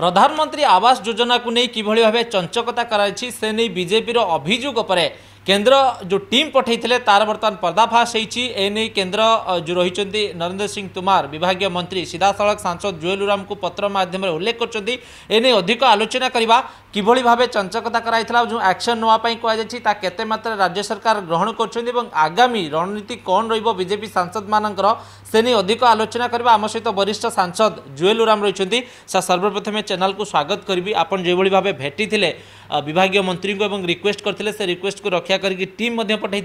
ପ୍ରଧାନମନ୍ତ୍ରୀ ଆବାସ ଯୋଜନାକୁ ନେଇ କିଭଳି ଭାବେ ଚଞ୍ଚକତା କରାଯାଇଛି ସେ ନେଇ ବିଜେପିର ଅଭିଯୋଗ ପରେ केन्द्र जो टीम पठाई तार बर्तमान पर्दाफाश होने केन्द्र जो रही नरेन्द्र सिंह तोमार विभाग मंत्री सीधासख सांसद जुएल ओराम को पत्र मध्यम उल्लेख करने अधिक आलोचना करवा कि भाव चंचकता कराई जो आक्शन नापी कहुई केते मात्रा राज्य सरकार ग्रहण कर आगामी रणनीति कौन रजेपी सांसद मानकर से नहीं अधिक आलोचना करवा आम सहित वरिष्ठ सांसद जुएल ओराम रही सर्वप्रथमे चैनल को स्वागत करी आपड़ जो भाव भेटी विभाग मंत्री को रिक्वेस्ट करते रिक्वेस्ट को रखी রক্ষা করি টিম পঠাই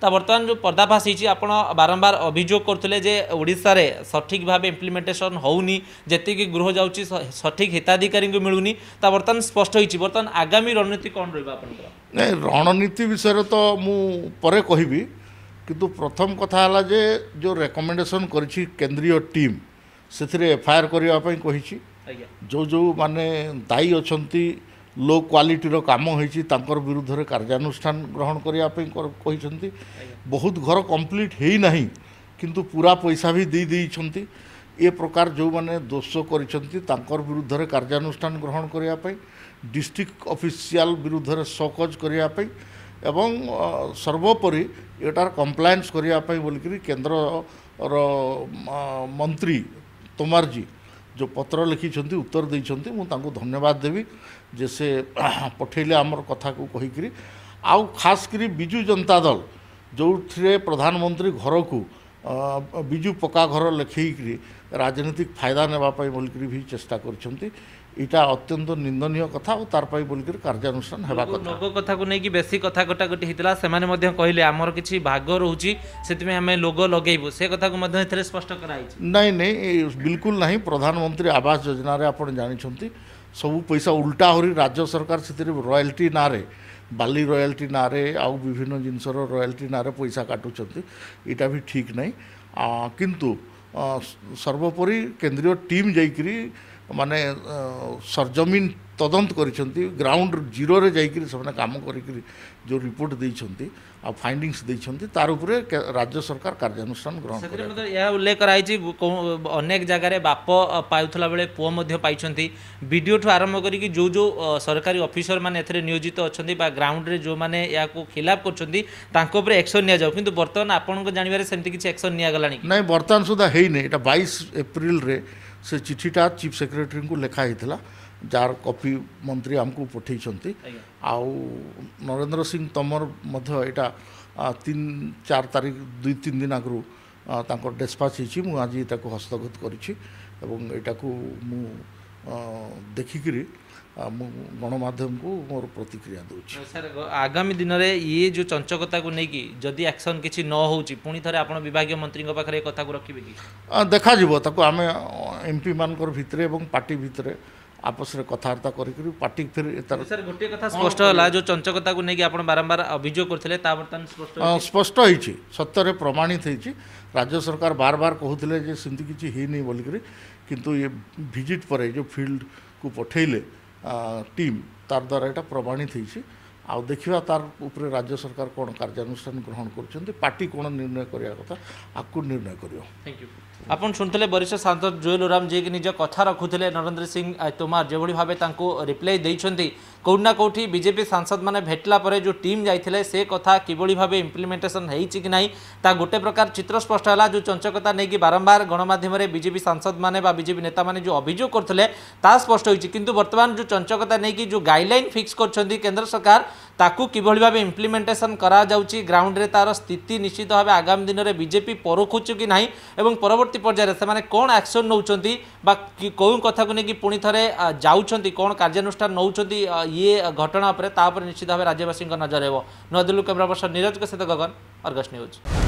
তা বর্তমান যে পর্দাফাশ হয়েছে আপনার বারম্বার অভিযোগ করুলে যে ওড়শার সঠিক ভাবে ইমপ্লিমেন্টেসন হোনি যেত গৃহ যাচ্ছি সঠিক হিতাধিকারী মিলুনি তা বর্তমান স্পষ্ট হয়েছে বর্তমান আগামী রণনীতি কম রহব আপনার রণনীতি বিষয়ে তো মু পরে কহিবি কিন্তু প্রথম কথা হল যে যে রেকমেন্ডেসন করেছি কেন্দ্রীয় টিম সেথিরে এফআইআর করা কহিছি যে যে মানে দায়ী অনেক লো କ୍ୱାଲିଟିର କାମ ହୋଇଛି ତାଙ୍କର ବିରୁଦ୍ଧରେ କାର୍ଯ୍ୟାନୁଷ୍ଠାନ ଗ୍ରହଣ କରିବା ପାଇଁ କହିଛନ୍ତି ବହୁତ ଘର କମ୍ପ୍ଲିଟ୍ ହୋଇନାହିଁ କିନ୍ତୁ ପୁରା ପଇସା ବି ଦେଇଦେଇଛନ୍ତି ଏ ପ୍ରକାର ଯେଉଁମାନେ ଦୋଷ କରିଛନ୍ତି ତାଙ୍କର ବିରୁଦ୍ଧରେ କାର୍ଯ୍ୟାନୁଷ୍ଠାନ ଗ୍ରହଣ କରିବା ପାଇଁ ଡିଷ୍ଟ୍ରିକ୍ଟ ଅଫିସିଆଲ ବିରୁଦ୍ଧରେ ସକଜ କରିବା ପାଇଁ ଏବଂ ସର୍ବୋପରି ଏଟାର କମ୍ପ୍ଲାଏନ୍ସ କରିବା ପାଇଁ ବୋଲିକରି କେନ୍ଦ୍ରର ମନ୍ତ୍ରୀ ତୋମାରଜୀ ଯେଉଁ ପତ୍ର ଲେଖିଛନ୍ତି ଉତ୍ତର ଦେଇଛନ୍ତି ମୁଁ ତାଙ୍କୁ ଧନ୍ୟବାଦ ଦେବି ଯେ ସେ ପଠେଇଲେ ଆମର କଥାକୁ କହିକିରି ଆଉ ଖାସ୍ କରି ବିଜୁ ଜନତା ଦଳ ଯେଉଁଥିରେ ପ୍ରଧାନମନ୍ତ୍ରୀ ଘରକୁ ବିଜୁ ପକ୍କା ଘର ଲେଖେଇକିରି রাজনৈতিক ফায়দা নেওয়া বলিকি ভি চেষ্টা করছেন এটা অত্যন্ত নিন্দনীয় কথা ও তার বলিকি কার্যানুষ্ঠান হওয়া কথা লোক কথা নেই বেশি কথা কটা গোটাগোটি হয়েছিল মধ্যে কহিলে আমার কিছু ভাগ রয়েছে সেপা আমি লোগো লগাইব সে কথা মধ্যে এতে স্পষ্ট করা হয়েছে নাই নাই বিলকুল নাই প্রধানমন্ত্রী আবাস যোজনার আপনার জাঁচান ସବୁ ପଇସା ଉଲ୍ଟା ଆହୁରି ରାଜ୍ୟ ସରକାର ସେଥିରେ ରୟାଲିଟି ନାଁରେ ବାଲି ରୟାଲିଟି ନାଁରେ ଆଉ ବିଭିନ୍ନ ଜିନିଷର ରୟାଲିଟି ନାଁରେ ପଇସା କାଟୁଛନ୍ତି এটা ভি ঠিক নাই কিন্তু ସର୍ବୋପରି କେନ୍ଦ୍ରୀୟ ଟିମ୍ ଯାଇକରି ମାନେ ସରଜମିନ तदंत कर ग्राउंड जीरो काम कर जो रिपोर्ट देखते फाइंडिंगस तार राज्य सरकार कार्यानुषान ग्रहण यह उल्लेख कराई अनेक बाप पाला बेले पुहत विडीओ आरंभ कर जो जो सरकारी अफिसर मैंने नियोजित अच्छा ग्राउंड में जो मैंने यहाँ खिलाफ कर एक्शन नि जाऊ कि बर्तमान आपण को जानवे सेमती एक्शन निगला ना बर्तमान सुधा है बैश एप्रिले से चिठीटा चिफ सेक्रेटरी को लिखाही जार कफी मन्त्री आमु पठाइन्छ आउ नरेन्द्र सिंह तमर एउटा तिन चार तारिख दुई तिन दिन आगरू ତାଙ୍କର ଡେସ୍ପାଚ୍ ହେଇଛି ମୁଁ ଆଜି ତାକୁ ହସ୍ତଗତ କରିଛି ଏବଂ ଏଇଟାକୁ ମୁଁ ଦେଖିକିରି ମୁଁ ଗଣମାଧ୍ୟମକୁ ମୋର ପ୍ରତିକ୍ରିୟା ଦେଉଛି ସାର୍ ଆଗାମୀ ଦିନରେ ଇଏ ଯେଉଁ ଚଞ୍ଚକତାକୁ ନେଇକି ଯଦି ଆକ୍ସନ୍ କିଛି ନ ହେଉଛି ପୁଣି ଥରେ ଆପଣ ବିଭାଗୀୟ ମନ୍ତ୍ରୀଙ୍କ ପାଖରେ ଏ କଥାକୁ ରଖିବେ କି ଦେଖାଯିବ ତାକୁ ଆମେ ଏମ୍ପିମାନଙ୍କର ଭିତରେ ଏବଂ ପାର୍ଟି ଭିତରେ आपसरे कथबार्ता कर पार्टी फिर स्पष्ट जो चंचकता को लेकिन आप बारंबार अभियोग करते बर्तमान स्पष्ट होती सत्यर प्रमाणित हो राज्य सरकार बार बार कहते कि सेमती किसी होनी बोलिकी किंतु ये भिजिट पर जो फिल्ड को पठेले टीम तार द्वारा यहाँ प्रमाणित होती ଆଉ ଦେଖିବା ତାର ଉପରେ ରାଜ୍ୟ ସରକାର କ'ଣ କାର୍ଯ୍ୟାନୁଷ୍ଠାନ ଗ୍ରହଣ କରୁଛନ୍ତି ପାର୍ଟି କ'ଣ ନିର୍ଣ୍ଣୟ କରିବା କଥା ଆକୁ ନିର୍ଣ୍ଣୟ କରିବ ଥ୍ୟାଙ୍କ ୟୁ ଆପଣ ଶୁଣିଥିଲେ ବରିଷ୍ଠ ସାଂସଦ ଜୁଏଲ ଓରାମ ଯିଏକି ନିଜ କଥା ରଖୁଥିଲେ ନରେନ୍ଦ୍ର ସିଂ ତୋମାର ଯେଭଳି ଭାବେ ତାଙ୍କୁ ରିପ୍ଲାଏ ଦେଇଛନ୍ତି কোটি না কোটি বিজেপি সাংসদ মানে ভেটিলা পরে যে টিম যাইলে সে কথা কিভাবে ভাবে ইমপ্লিমেন্টেসন হয়েছে কি না তা গোটে প্রকার চিত্র স্পষ্ট হল যে চঞ্চকতা নেই বারম্বার গণমাধ্যমে বিজেপি সাংসদ মানে বা বিজেপি নেতা মানে যে অভিযোগ করলে তা স্পষ্ট হয়েছে কিন্তু বর্তমান যে চঞ্চকতা নেই যে গাইডলাইন ফিক্স করছেন কেন্দ্র সরকার ତାକୁ କିଭଳି ଭାବେ ଇମ୍ପ୍ଲିମେଣ୍ଟେସନ୍ କରାଯାଉଛି ଗ୍ରାଉଣ୍ଡରେ ତା'ର ସ୍ଥିତି ନିଶ୍ଚିତ ଭାବେ ଆଗାମୀ ଦିନରେ ବିଜେପି ପରଖୁଛି କି ନାହିଁ ଏବଂ ପରବର୍ତ୍ତୀ ପର୍ଯ୍ୟାୟରେ ସେମାନେ କ'ଣ ଆକ୍ସନ୍ ନେଉଛନ୍ତି ବା କେଉଁ କଥାକୁ ନେଇକି ପୁଣି ଥରେ ଯାଉଛନ୍ତି କ'ଣ କାର୍ଯ୍ୟାନୁଷ୍ଠାନ ନେଉଛନ୍ତି ଇଏ ଘଟଣା ଉପରେ ତା ଉପରେ ନିଶ୍ଚିତ ଭାବେ ରାଜ୍ୟବାସୀଙ୍କ ନଜର ହେବ ନୂଆଦିଲ୍ଲୀ କ୍ୟାମେରା ପର୍ସନ ନିରଜଙ୍କ ସହିତ ଗଗନ ଅର୍ଗସ୍ ନ୍ୟୁଜ୍